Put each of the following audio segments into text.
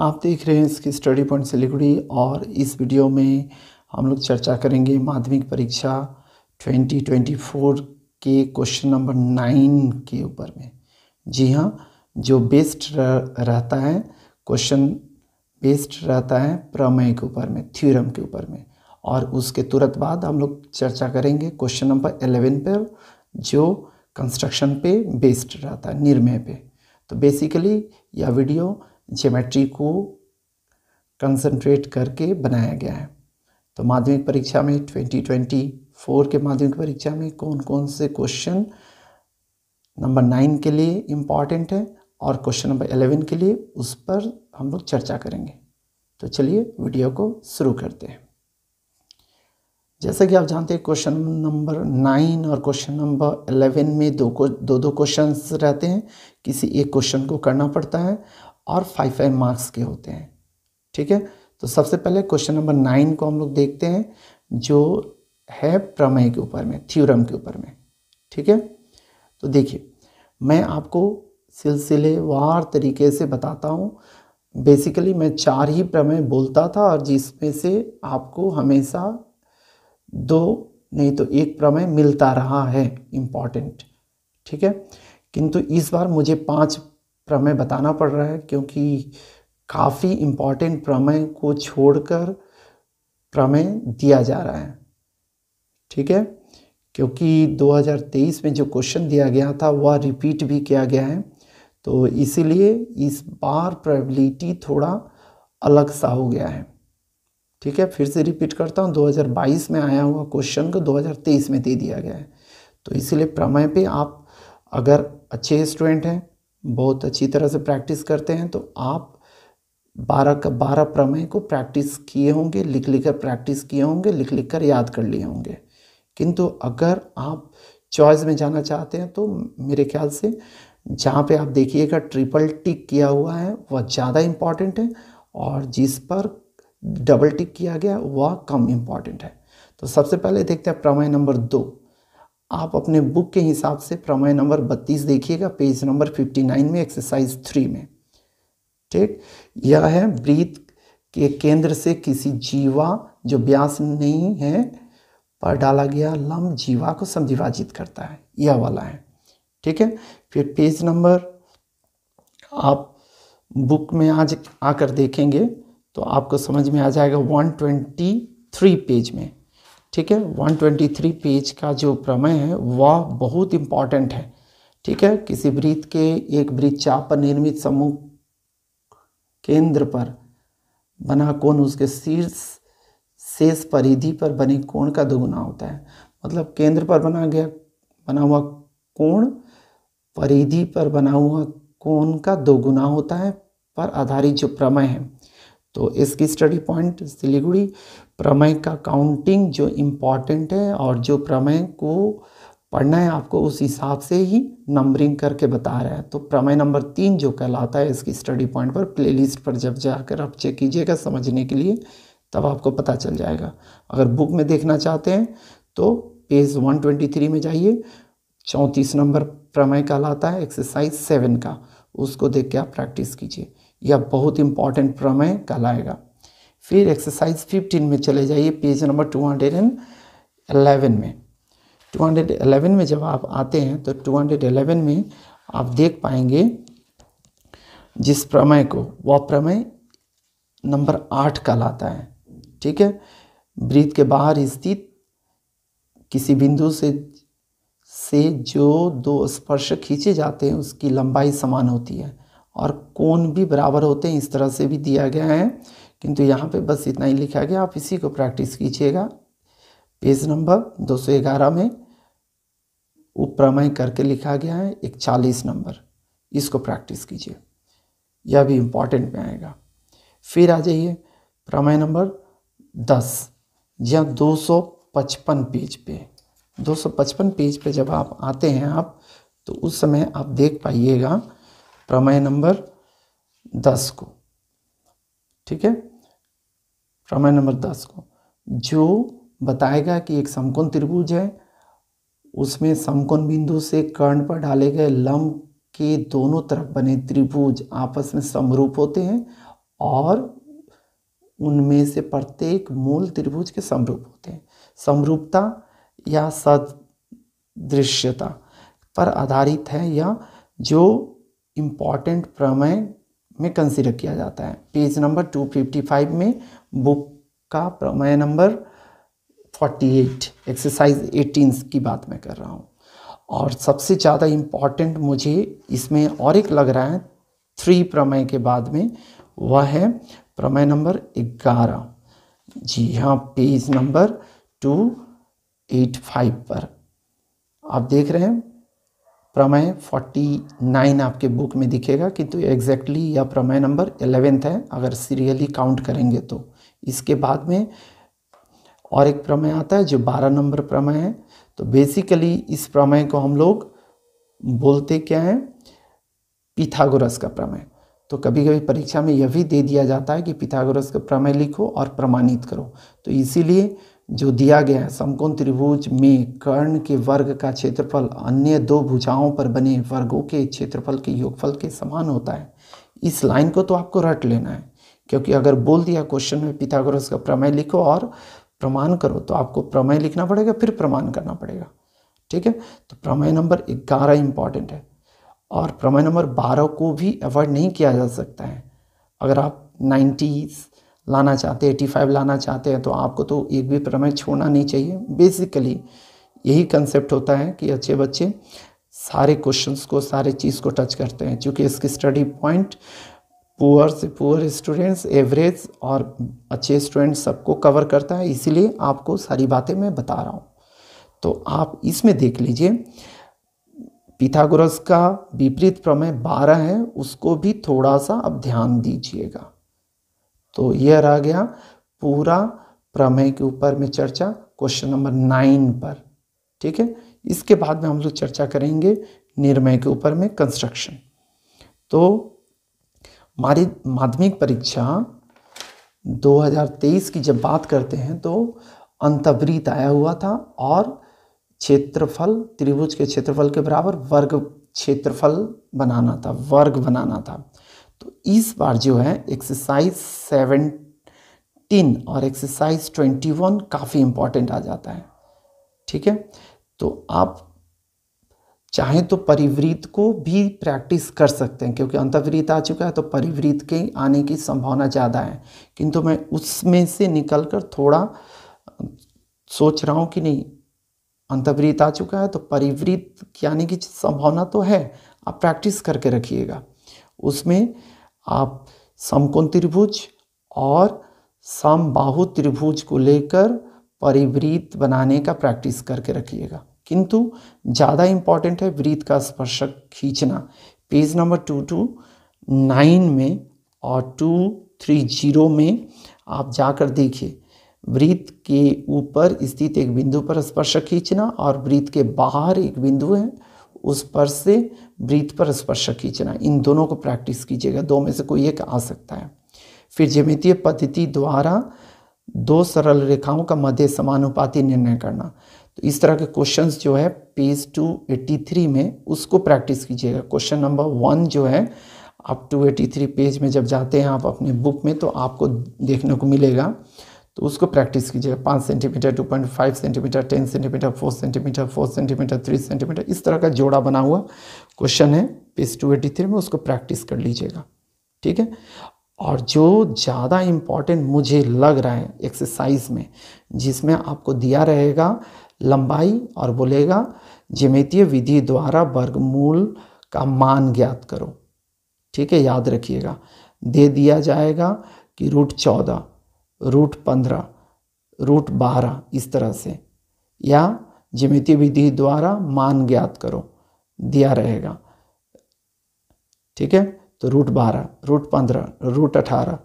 आप देख रहे हैं इसकी स्टडी पॉइंट सिलीगुड़ी और इस वीडियो में हम लोग चर्चा करेंगे माध्यमिक परीक्षा 2024 के क्वेश्चन नंबर नाइन के ऊपर में जी हाँ जो बेस्ट रहता है क्वेश्चन बेस्ट रहता है प्रमेय के ऊपर में थ्योरम के ऊपर में और उसके तुरंत बाद हम लोग चर्चा करेंगे क्वेश्चन नंबर एलेवन पर जो कंस्ट्रक्शन पे बेस्ड रहता है निर्मय पे तो बेसिकली यह वीडियो ज्योमेट्री को कंसंट्रेट करके बनाया गया है तो माध्यमिक परीक्षा में 2024 के माध्यमिक परीक्षा में कौन कौन से क्वेश्चन नंबर नाइन के लिए इम्पॉर्टेंट है और क्वेश्चन नंबर एलेवन के लिए उस पर हम लोग चर्चा करेंगे तो चलिए वीडियो को शुरू करते हैं जैसा कि आप जानते हैं क्वेश्चन नंबर नाइन और क्वेश्चन नंबर एलेवन में दो दो दो क्वेश्चन रहते हैं किसी एक क्वेश्चन को करना पड़ता है और फाइव फाइव मार्क्स के होते हैं ठीक है तो सबसे पहले क्वेश्चन नंबर नाइन को हम लोग देखते हैं जो है प्रमेय के ऊपर में थ्योरम के ऊपर में ठीक है तो देखिए मैं आपको सिलसिलेवार तरीके से बताता हूँ बेसिकली मैं चार ही प्रमेय बोलता था और जिसमें से आपको हमेशा दो नहीं तो एक प्रमेय मिलता रहा है इम्पॉर्टेंट ठीक है किंतु इस बार मुझे पांच प्रमेय बताना पड़ रहा है क्योंकि काफ़ी इम्पॉर्टेंट प्रमेय को छोड़कर प्रमेय दिया जा रहा है ठीक है क्योंकि 2023 में जो क्वेश्चन दिया गया था वह रिपीट भी किया गया है तो इसीलिए इस बार प्रोबेबिलिटी थोड़ा अलग सा हो गया है ठीक है फिर से रिपीट करता हूँ 2022 में आया हुआ क्वेश्चन को 2023 में दे दिया गया है तो इसीलिए प्रमेय पे आप अगर अच्छे स्टूडेंट हैं बहुत अच्छी तरह से प्रैक्टिस करते हैं तो आप बारह का बारह प्रमेय को प्रैक्टिस किए होंगे लिख लिख कर प्रैक्टिस किए होंगे लिख लिख कर याद कर लिए होंगे किंतु अगर आप चॉइस में जाना चाहते हैं तो मेरे ख्याल से जहाँ पे आप देखिएगा ट्रिपल टिक किया हुआ है वह ज़्यादा इम्पॉर्टेंट है और जिस पर डबल टिक किया गया वह कम इम्पॉर्टेंट है तो सबसे पहले देखते हैं प्रमेय नंबर दो आप अपने बुक के हिसाब से प्रमेय नंबर 32 देखिएगा पेज नंबर 59 में एक्सरसाइज थ्री में ठीक यह है ब्रीथ के केंद्र से किसी जीवा जो व्यास नहीं है पर डाला गया लम्ब जीवा को समधिभाजित करता है यह वाला है ठीक है फिर पेज नंबर आप बुक में आज आकर देखेंगे तो आपको समझ में आ जाएगा 123 पेज में ठीक है 123 पेज का जो प्रमेय है वह बहुत इम्पॉर्टेंट है ठीक है किसी वृत्त के एक वृत्तचाप पर निर्मित समूह केंद्र पर बना कोण उसके शीर्ष शेष परिधि पर बने कोण का दोगुना होता है मतलब केंद्र पर बना गया बना हुआ कोण परिधि पर बना हुआ कोण का दोगुना होता है पर आधारित जो प्रमेय है तो इसकी स्टडी पॉइंट सिलीगुड़ी प्रमेय का काउंटिंग जो इम्पॉर्टेंट है और जो प्रमेय को पढ़ना है आपको उस हिसाब से ही नंबरिंग करके बता रहा है तो प्रमेय नंबर तीन जो कहलाता है इसकी स्टडी पॉइंट पर प्लेलिस्ट पर जब जाकर आप चेक कीजिएगा समझने के लिए तब आपको पता चल जाएगा अगर बुक में देखना चाहते हैं तो पेज 123 में जाइए चौंतीस नंबर प्रमेय कहलाता है एक्सरसाइज सेवन का उसको देख के आप प्रैक्टिस कीजिए यह बहुत इंपॉर्टेंट प्रमेय कहलाएगा फिर एक्सरसाइज 15 में चले जाइए पेज नंबर 211 में 211 में जब आप आते हैं तो 211 में आप देख पाएंगे जिस प्रमेय को वह प्रमेय नंबर आठ कहलाता है ठीक है ब्रीत के बाहर स्थित किसी बिंदु से से जो दो स्पर्श खींचे जाते हैं उसकी लंबाई समान होती है और कोण भी बराबर होते हैं इस तरह से भी दिया गया है किंतु यहाँ पे बस इतना ही लिखा गया आप इसी को प्रैक्टिस कीजिएगा पेज नंबर 211 में उप्रमय करके लिखा गया है एक चालीस नंबर इसको प्रैक्टिस कीजिए यह भी इम्पॉर्टेंट में आएगा फिर आ जाइए प्रमेय नंबर दस या 255 पेज पे 255 पेज पे जब आप आते हैं आप तो उस समय आप देख पाइएगा प्रमेय नंबर दस को ठीक है प्रमेय नंबर दस को जो बताएगा कि एक समकोण त्रिभुज है उसमें समकोण बिंदु से कर्ण पर डाले गए लंब के दोनों तरफ बने त्रिभुज आपस में समरूप होते हैं और उनमें से प्रत्येक मूल त्रिभुज के समरूप होते हैं समरूपता या सदृश्यता पर आधारित है या जो इम्पॉर्टेंट प्रमेय में कंसिडर किया जाता है पेज नंबर 255 में बुक का प्रमेय नंबर 48 एक्सरसाइज 18 की बात मैं कर रहा हूँ और सबसे ज़्यादा इम्पॉर्टेंट मुझे इसमें और एक लग रहा है थ्री प्रमेय के बाद में वह है प्रमेय नंबर 11 जी हाँ पेज नंबर 285 पर आप देख रहे हैं प्रमेय 49 आपके बुक में दिखेगा किंतु तो एग्जैक्टली यह प्रमेय नंबर 11th है अगर सीरियली काउंट करेंगे तो इसके बाद में और एक प्रमेय आता है जो 12 नंबर प्रमेय है तो बेसिकली इस प्रमेय को हम लोग बोलते क्या है पिथागोरस का प्रमेय तो कभी कभी परीक्षा में यह भी दे दिया जाता है कि पिथागोरस का प्रमेय लिखो और प्रमाणित करो तो इसीलिए जो दिया गया है समकोण त्रिभुज में कर्ण के वर्ग का क्षेत्रफल अन्य दो भुजाओं पर बने वर्गों के क्षेत्रफल के योगफल के समान होता है इस लाइन को तो आपको रट लेना है क्योंकि अगर बोल दिया क्वेश्चन में पिथागोरस का प्रमेय लिखो और प्रमाण करो तो आपको प्रमेय लिखना पड़ेगा फिर प्रमाण करना पड़ेगा ठीक है तो प्रमेय नंबर ग्यारह इंपॉर्टेंट है और प्रमेय नंबर बारह को भी अवॉइड नहीं किया जा सकता है अगर आप नाइन्टीज़ लाना चाहते हैं एटी फाइव लाना चाहते हैं तो आपको तो एक भी प्रमेय छोड़ना नहीं चाहिए बेसिकली यही कंसेप्ट होता है कि अच्छे बच्चे सारे क्वेश्चंस को सारे चीज़ को टच करते हैं क्योंकि इसकी स्टडी पॉइंट पुअर से पुअर स्टूडेंट्स एवरेज और अच्छे स्टूडेंट्स सबको कवर करता है इसीलिए आपको सारी बातें मैं बता रहा हूँ तो आप इसमें देख लीजिए पिथागोरस का विपरीत प्रमेय बारह है उसको भी थोड़ा सा अब ध्यान दीजिएगा तो यह रह गया पूरा प्रमेय के ऊपर में चर्चा क्वेश्चन नंबर नाइन पर ठीक है इसके बाद में हम लोग चर्चा करेंगे निर्मय के ऊपर में कंस्ट्रक्शन तो हमारी माध्यमिक परीक्षा 2023 की जब बात करते हैं तो अंतवृत आया हुआ था और क्षेत्रफल त्रिभुज के क्षेत्रफल के बराबर वर्ग क्षेत्रफल बनाना था वर्ग बनाना था तो इस बार जो है एक्सरसाइज सेवनटीन और एक्सरसाइज ट्वेंटी वन काफ़ी इम्पॉर्टेंट आ जाता है ठीक है तो आप चाहे तो परिवृत को भी प्रैक्टिस कर सकते हैं क्योंकि अंतर्वृत आ चुका है तो परिवृत के आने की संभावना ज़्यादा है किंतु मैं उसमें से निकल कर थोड़ा सोच रहा हूँ कि नहीं अंतर्वृत आ चुका है तो परिवृत आने की संभावना तो है आप प्रैक्टिस करके रखिएगा उसमें आप समकोण त्रिभुज और समबाहु त्रिभुज को लेकर परिवृत्त बनाने का प्रैक्टिस करके रखिएगा किंतु ज़्यादा इम्पॉर्टेंट है वृत्त का स्पर्शक खींचना page number two two nine में और टू थ्री जीरो में आप जाकर देखिए वृत्त के ऊपर स्थित एक बिंदु पर स्पर्शक खींचना और वृत्त के बाहर एक बिंदु है उस पर से ब्रीथ पर स्पर्श खींचना इन दोनों को प्रैक्टिस कीजिएगा दो में से कोई एक आ सकता है फिर ज्यामितीय पद्धति द्वारा दो सरल रेखाओं का मध्य समानुपाती निर्णय करना तो इस तरह के क्वेश्चंस जो है पेज टू एट्टी थ्री में उसको प्रैक्टिस कीजिएगा क्वेश्चन नंबर वन जो है आप टू एटी थ्री पेज में जब जाते हैं आप अपने बुक में तो आपको देखने को मिलेगा तो उसको प्रैक्टिस कीजिएगा पाँच centimetre two point five centimetre ten centimetre four centimetre four centimetre three centimetre इस तरह का जोड़ा बना हुआ क्वेश्चन है पेज टू एटी थ्री में उसको प्रैक्टिस कर लीजिएगा ठीक है और जो ज़्यादा इम्पॉर्टेंट मुझे लग रहा है एक्सरसाइज में जिसमें आपको दिया रहेगा लंबाई और बोलेगा जिमेतीय विधि द्वारा वर्गमूल का मान ज्ञात करो ठीक है याद रखिएगा दे दिया जाएगा कि रूट चौदह रूट पंद्रह रूट बारह इस तरह से या जिमिति विधि द्वारा मान ज्ञात करो दिया रहेगा ठीक है तो रूट बारह रूट पंद्रह रूट अठारह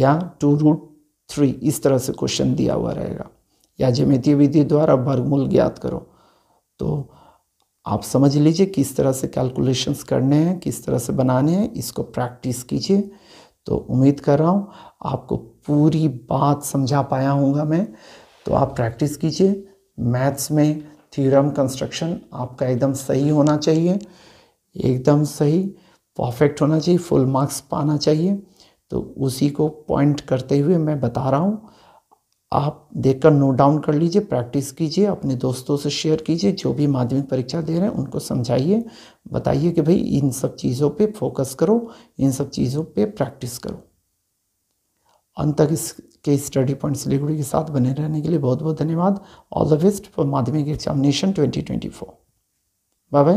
या टू रूट थ्री इस तरह से क्वेश्चन दिया हुआ रहेगा या जिमिति विधि द्वारा वर्गमूल ज्ञात करो तो आप समझ लीजिए किस तरह से कैलकुलेशंस करने हैं किस तरह से बनाने हैं इसको प्रैक्टिस कीजिए तो उम्मीद कर रहा हूँ आपको पूरी बात समझा पाया हूँगा मैं तो आप प्रैक्टिस कीजिए मैथ्स में थ्योरम कंस्ट्रक्शन आपका एकदम सही होना चाहिए एकदम सही परफेक्ट होना चाहिए फुल मार्क्स पाना चाहिए तो उसी को पॉइंट करते हुए मैं बता रहा हूँ आप देखकर नोट डाउन कर लीजिए प्रैक्टिस कीजिए अपने दोस्तों से शेयर कीजिए जो भी माध्यमिक परीक्षा दे रहे हैं उनको समझाइए बताइए कि भाई इन सब चीज़ों पे फोकस करो इन सब चीज़ों पे प्रैक्टिस करो अंत तक इसके स्टडी पॉइंट सिलीगुड़ी के साथ बने रहने के लिए बहुत बहुत धन्यवाद ऑल द बेस्ट फॉर माध्यमिक examination twenty twenty four bye bye